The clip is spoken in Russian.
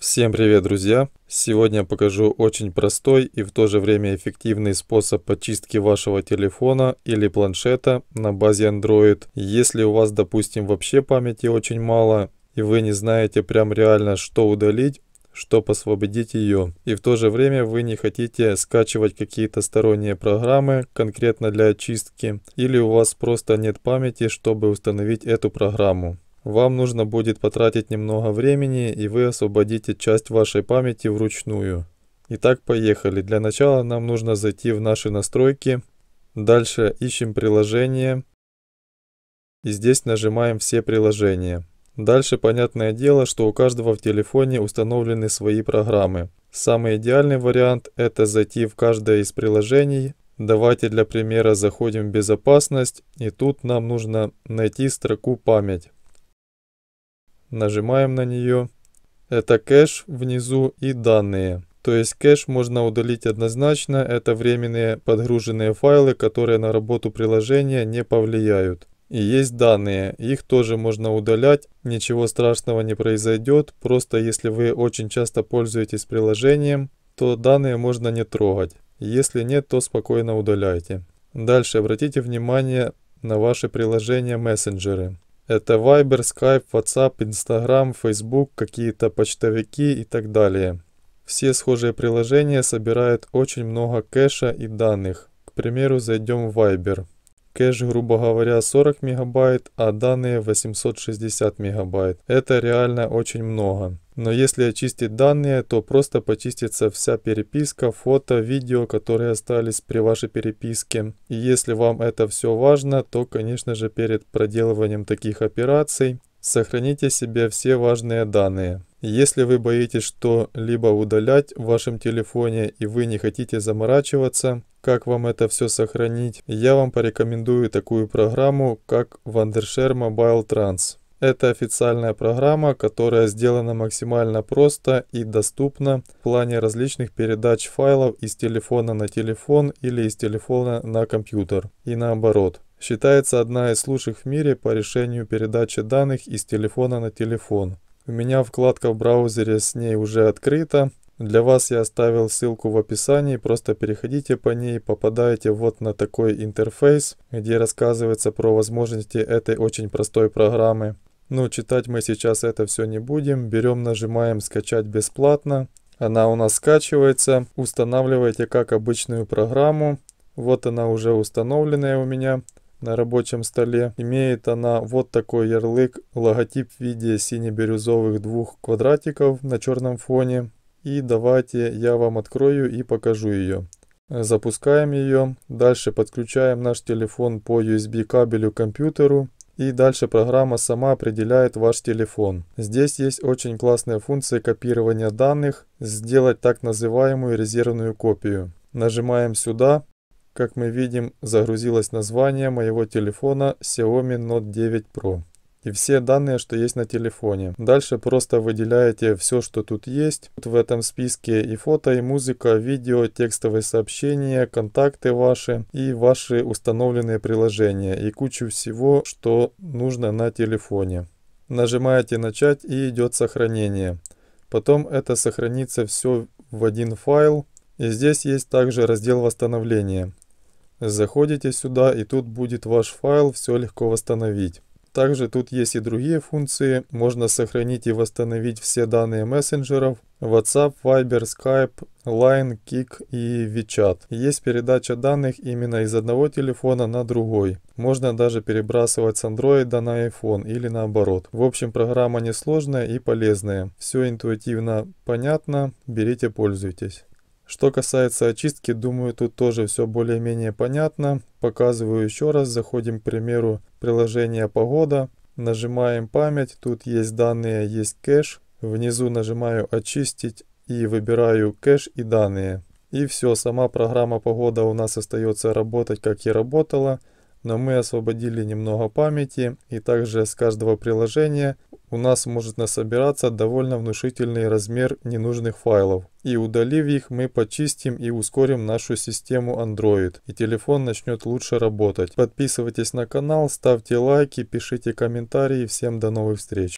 Всем привет, друзья! Сегодня я покажу очень простой и в то же время эффективный способ почистки вашего телефона или планшета на базе Android. Если у вас, допустим, вообще памяти очень мало, и вы не знаете прям реально, что удалить, что освободить ее. И в то же время вы не хотите скачивать какие-то сторонние программы конкретно для очистки, или у вас просто нет памяти, чтобы установить эту программу. Вам нужно будет потратить немного времени, и вы освободите часть вашей памяти вручную. Итак, поехали. Для начала нам нужно зайти в наши настройки. Дальше ищем приложение. И здесь нажимаем «Все приложения». Дальше понятное дело, что у каждого в телефоне установлены свои программы. Самый идеальный вариант – это зайти в каждое из приложений. Давайте для примера заходим в «Безопасность», и тут нам нужно найти строку «Память». Нажимаем на нее. Это кэш внизу и данные. То есть кэш можно удалить однозначно, это временные подгруженные файлы, которые на работу приложения не повлияют. И есть данные, их тоже можно удалять, ничего страшного не произойдет, просто если вы очень часто пользуетесь приложением, то данные можно не трогать. Если нет, то спокойно удаляйте. Дальше обратите внимание на ваши приложения-мессенджеры. Это Viber, Skype, WhatsApp, Instagram, Facebook, какие-то почтовики и так далее. Все схожие приложения собирают очень много кэша и данных. К примеру, зайдем в Viber кэш, грубо говоря, 40 мегабайт, а данные 860 мегабайт. Это реально очень много. Но если очистить данные, то просто почистится вся переписка, фото, видео, которые остались при вашей переписке. И если вам это все важно, то, конечно же, перед проделыванием таких операций Сохраните себе все важные данные. Если вы боитесь что-либо удалять в вашем телефоне и вы не хотите заморачиваться, как вам это все сохранить, я вам порекомендую такую программу, как Wondershare Mobile Trans. Это официальная программа, которая сделана максимально просто и доступна в плане различных передач файлов из телефона на телефон или из телефона на компьютер и наоборот. Считается одна из лучших в мире по решению передачи данных из телефона на телефон. У меня вкладка в браузере с ней уже открыта. Для вас я оставил ссылку в описании, просто переходите по ней, попадаете вот на такой интерфейс, где рассказывается про возможности этой очень простой программы. Но ну, читать мы сейчас это все не будем. Берем, нажимаем «Скачать бесплатно». Она у нас скачивается. Устанавливаете как обычную программу. Вот она уже установленная у меня на рабочем столе. Имеет она вот такой ярлык, логотип в виде сине-бирюзовых двух квадратиков на черном фоне. И давайте я вам открою и покажу ее. Запускаем ее, дальше подключаем наш телефон по USB кабелю к компьютеру. И дальше программа сама определяет ваш телефон. Здесь есть очень классная функция копирования данных, сделать так называемую резервную копию. Нажимаем сюда как мы видим, загрузилось название моего телефона Xiaomi Note 9 Pro и все данные, что есть на телефоне. Дальше просто выделяете все, что тут есть. Тут в этом списке и фото, и музыка, видео, текстовые сообщения, контакты ваши и ваши установленные приложения и кучу всего, что нужно на телефоне. Нажимаете «Начать» и идет сохранение. Потом это сохранится все в один файл. И здесь есть также раздел восстановления. Заходите сюда, и тут будет ваш файл, все легко восстановить. Также тут есть и другие функции, можно сохранить и восстановить все данные мессенджеров, WhatsApp, Viber, Skype, Line, Kik и WeChat. Есть передача данных именно из одного телефона на другой. Можно даже перебрасывать с Android на iPhone или наоборот. В общем, программа несложная и полезная. Все интуитивно понятно, берите, пользуйтесь. Что касается очистки, думаю, тут тоже все более-менее понятно. Показываю еще раз, заходим, к примеру, приложение «Погода», нажимаем «Память», тут есть данные, есть кэш. Внизу нажимаю «Очистить» и выбираю кэш и данные. И все, сама программа «Погода» у нас остается работать, как и работала, но мы освободили немного памяти, и также с каждого приложения у нас может насобираться довольно внушительный размер ненужных файлов. И удалив их, мы почистим и ускорим нашу систему Android, и телефон начнет лучше работать. Подписывайтесь на канал, ставьте лайки, пишите комментарии. Всем до новых встреч!